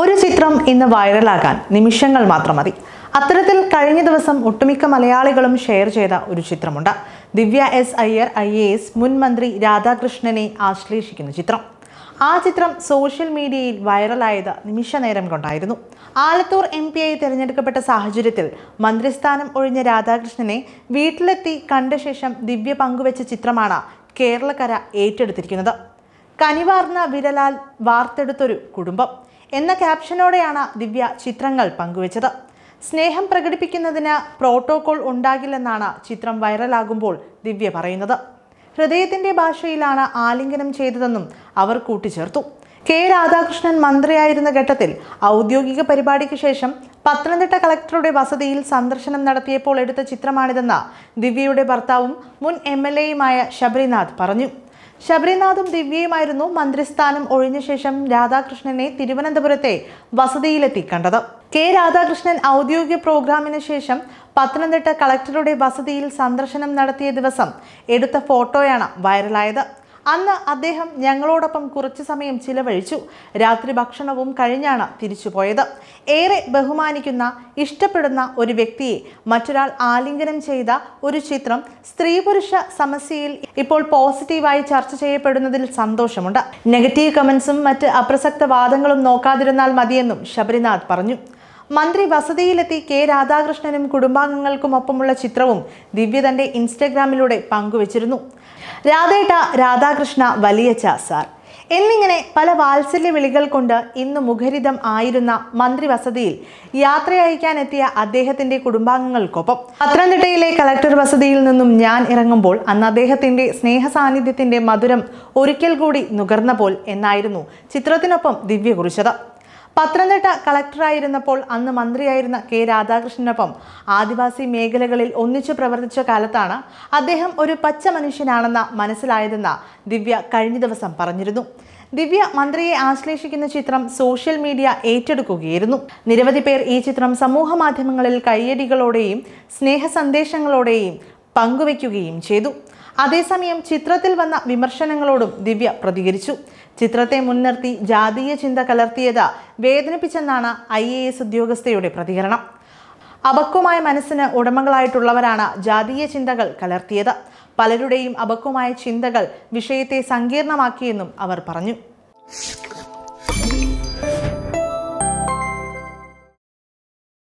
ഒരു ചിത്രം ഇന്ന് വൈറലാകാൻ നിമിഷങ്ങൾ മാത്രം മതി അത്തരത്തിൽ കഴിഞ്ഞ ദിവസം ഒട്ടുമിക്ക മലയാളികളും ഷെയർ ചെയ്ത ഒരു ചിത്രമുണ്ട് Divya S Iyer I A S മുൻ മന്ത്രി രാധാകൃഷ്ണനെ ആശ്ലേഷിക്കുന്ന ചിത്രം ആ ചിത്രം സോഷ്യൽ മീഡിയയിൽ വൈറലായത് നിമിഷ നേരം കൊണ്ടായിരുന്നു ആലത്തൂർ എം പി ആയി തിരഞ്ഞെടുക്കപ്പെട്ട സാഹചര്യത്തിൽ മന്ത്രിസ്ഥാനം ഒഴിഞ്ഞ രാധാകൃഷ്ണനെ വീട്ടിലെത്തി കണ്ട ശേഷം ദിവ്യ പങ്കുവെച്ച ചിത്രമാണ് കേരളക്കര ഏറ്റെടുത്തിരിക്കുന്നത് കനിവാർന്ന വിരലാൽ വാർത്തെടുത്തൊരു കുടുംബം എന്ന ക്യാപ്ഷനോടെയാണ് ദിവ്യ ചിത്രങ്ങൾ പങ്കുവച്ചത് സ്നേഹം പ്രകടിപ്പിക്കുന്നതിന് പ്രോട്ടോകോൾ ഉണ്ടാകില്ലെന്നാണ് ചിത്രം വൈറലാകുമ്പോൾ ദിവ്യ പറയുന്നത് ഹൃദയത്തിന്റെ ഭാഷയിലാണ് ആലിംഗനം ചെയ്തതെന്നും അവർ കൂട്ടിച്ചേർത്തു കെ രാധാകൃഷ്ണൻ മന്ത്രിയായിരുന്ന ഘട്ടത്തിൽ ഔദ്യോഗിക പരിപാടിക്ക് ശേഷം പത്തനംതിട്ട കളക്ടറുടെ വസതിയിൽ സന്ദർശനം നടത്തിയപ്പോൾ എടുത്ത ചിത്രമാണിതെന്ന് ദിവ്യയുടെ ഭർത്താവും മുൻ എം എൽ എയുമായ ശബരിനാഥ് പറഞ്ഞു ശബരിനാഥും ദിവ്യയുമായിരുന്നു മന്ത്രിസ്ഥാനം ഒഴിഞ്ഞ ശേഷം രാധാകൃഷ്ണനെ തിരുവനന്തപുരത്തെ വസതിയിലെത്തി കണ്ടത് കെ രാധാകൃഷ്ണൻ ഔദ്യോഗിക പ്രോഗ്രാമിന് ശേഷം പത്തനംതിട്ട കളക്ടറുടെ വസതിയിൽ സന്ദർശനം നടത്തിയ ദിവസം എടുത്ത ഫോട്ടോയാണ് വൈറലായത് അന്ന് അദ്ദേഹം ഞങ്ങളോടൊപ്പം കുറച്ചു സമയം ചിലവഴിച്ചു രാത്രി ഭക്ഷണവും കഴിഞ്ഞാണ് തിരിച്ചുപോയത് ഏറെ ബഹുമാനിക്കുന്ന ഇഷ്ടപ്പെടുന്ന ഒരു വ്യക്തിയെ മറ്റൊരാൾ ആലിംഗനം ചെയ്ത ഒരു ചിത്രം സ്ത്രീ പുരുഷ സമസ്യയിൽ ഇപ്പോൾ പോസിറ്റീവായി ചർച്ച ചെയ്യപ്പെടുന്നതിൽ സന്തോഷമുണ്ട് നെഗറ്റീവ് കമൻസും മറ്റ് അപ്രസക്ത വാദങ്ങളും നോക്കാതിരുന്നാൽ മതിയെന്നും ശബരിനാഥ് പറഞ്ഞു മന്ത്രി വസതിയിലെത്തി കെ രാധാകൃഷ്ണനും കുടുംബാംഗങ്ങൾക്കുമൊപ്പമുള്ള ചിത്രവും ദിവ്യ തന്റെ ഇൻസ്റ്റഗ്രാമിലൂടെ പങ്കുവച്ചിരുന്നു രാധേട്ട രാധാകൃഷ്ണ വലിയ ചാസാർ എന്നിങ്ങനെ പല വാത്സല്യ വിളികൾ കൊണ്ട് ഇന്ന് മുഖരിതം ആയിരുന്ന മന്ത്രി വസതിയിൽ യാത്രയയക്കാനെത്തിയ അദ്ദേഹത്തിന്റെ കുടുംബാംഗങ്ങൾക്കൊപ്പം പത്തനംതിട്ടയിലെ കളക്ടർ വസതിയിൽ നിന്നും ഞാൻ ഇറങ്ങുമ്പോൾ അന്ന് അദ്ദേഹത്തിന്റെ സ്നേഹ സാന്നിധ്യത്തിന്റെ മധുരം ഒരിക്കൽ കൂടി നുകർന്ന പോൽ എന്നായിരുന്നു ചിത്രത്തിനൊപ്പം ദിവ്യ കുറിച്ചത് പത്തനംതിട്ട കളക്ടറായിരുന്നപ്പോൾ അന്ന് മന്ത്രിയായിരുന്ന കെ രാധാകൃഷ്ണനൊപ്പം ആദിവാസി മേഖലകളിൽ ഒന്നിച്ചു പ്രവർത്തിച്ച കാലത്താണ് അദ്ദേഹം ഒരു പച്ച മനുഷ്യനാണെന്ന മനസ്സിലായതെന്ന് ദിവ്യ കഴിഞ്ഞ ദിവസം പറഞ്ഞിരുന്നു ദിവ്യ മന്ത്രിയെ ആശ്ലേഷിക്കുന്ന ചിത്രം സോഷ്യൽ മീഡിയ ഏറ്റെടുക്കുകയായിരുന്നു നിരവധി പേർ ഈ ചിത്രം സമൂഹ മാധ്യമങ്ങളിൽ കയ്യടികളോടെയും സ്നേഹ സന്ദേശങ്ങളോടെയും പങ്കുവയ്ക്കുകയും ചെയ്തു അതേസമയം ചിത്രത്തിൽ വന്ന വിമർശനങ്ങളോടും ദിവ്യ പ്രതികരിച്ചു ചിത്രത്തെ മുൻനിർത്തി ജാതീയ ചിന്ത കലർത്തിയത് വേദനിപ്പിച്ചെന്നാണ് ഐ എ എസ് ഉദ്യോഗസ്ഥയുടെ പ്രതികരണം അപക്വമായ മനസ്സിന് ഉടമകളായിട്ടുള്ളവരാണ് ജാതീയ ചിന്തകൾ കലർത്തിയത് പലരുടെയും അപക്വമായ ചിന്തകൾ വിഷയത്തെ സങ്കീർണമാക്കിയെന്നും അവർ പറഞ്ഞു